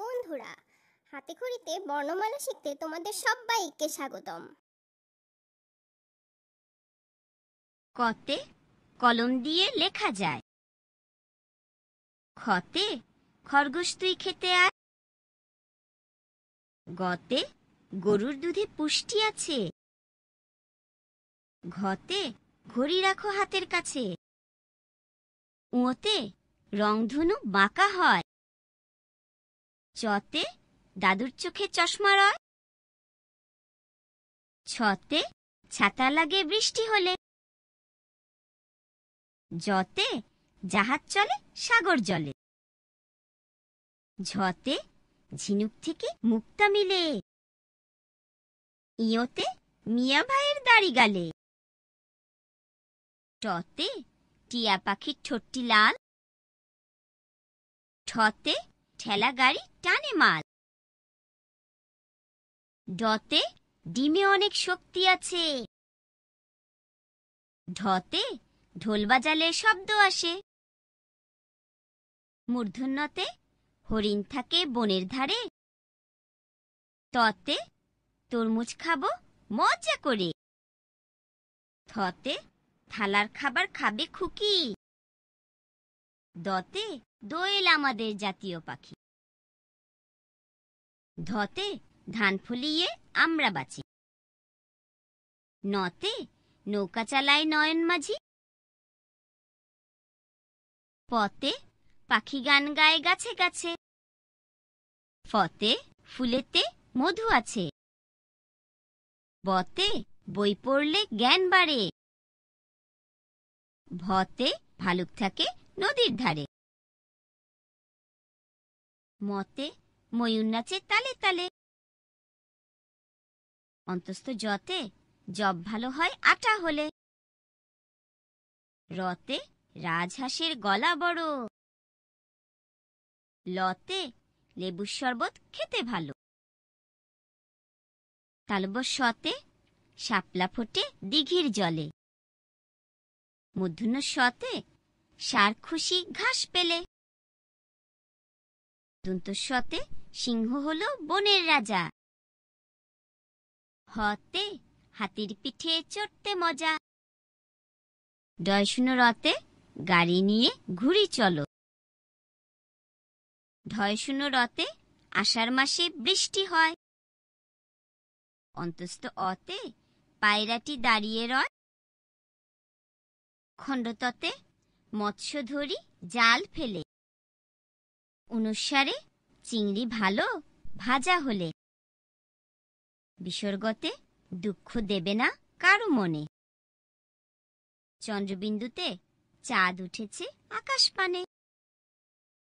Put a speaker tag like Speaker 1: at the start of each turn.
Speaker 1: বন্ধুরা হাতে খড়িতে বর্ণমালা শিখতে তোমাদের সবাইকে স্বাগতম কতে কলম দিয়ে লেখা যায় খতে খরগোশ তুই খেতে আয় গতে গরুর দুধে পুষ্টি আছে ঘতে ঘড়ি রাখো হাতের কাছে উঁতে রংধনু বাঁকা হয় চতে দাদুর চোখে চশমা রয় ছতে ছাতা লাগে বৃষ্টি হলে জতে জাহাজ চলে সাগর জলে ঝতে ঝিনুক থেকে মুক্তা মিলে ইয়তে মিয়া ভাইয়ের দাড়ি গালে টতে টিয়া পাখির ঠোঁটটি লাল ঠতে ঠেলা গাড়ি টানে মাল ঢতে ডিমে অনেক শক্তি আছে ঢতে ঢোল বাজালে শব্দ আসে মূর্ধন্যতে হরিণ থাকে বনের ধারে ততে তরমুজ খাবো মজা করে থতে থালার খাবার খাবে খুকি দতে দোয়েল আমাদের জাতীয় পাখি ধতে ধান ফুলিয়ে আমরা বাঁচি নতে নৌকা চালায় নয়ন মাঝি পতে পাখি গান গায় গাছে গাছে ফতে ফুলেতে মধু আছে বতে বই পড়লে জ্ঞান বাড়ে ভতে ভালুক থাকে নদীর ধারে মতে ময়ূর নাচে তালে তালে অন্তস্থ যতে জব ভালো হয় আটা হলে রতে রাজহাঁসের গলা বড় লতে লেবুর শরবত খেতে ভালো তালবর সতে শাপলা ফোটে দিঘির জলে মধ্যাহ্ন সতে সার খুশি ঘাস পেলে দন্তস্বতে সিংহ হল বনের রাজা হতে হাতির পিঠে চড়তে মজা ডয়শুন রতে গাড়ি নিয়ে ঘুরি চলো ঢয়শুন রতে আষাঢ় মাসে বৃষ্টি হয় অন্তস্থ অতে পায়রাটি দাঁড়িয়ে রয় খণ্ডততে মৎস্য ধরি জাল ফেলে অনুসারে চিংড়ি ভালো ভাজা হলে বিসর্গতে দুঃখ দেবে না কারো মনে চন্দ্রবিন্দুতে চাঁদ উঠেছে আকাশ পানে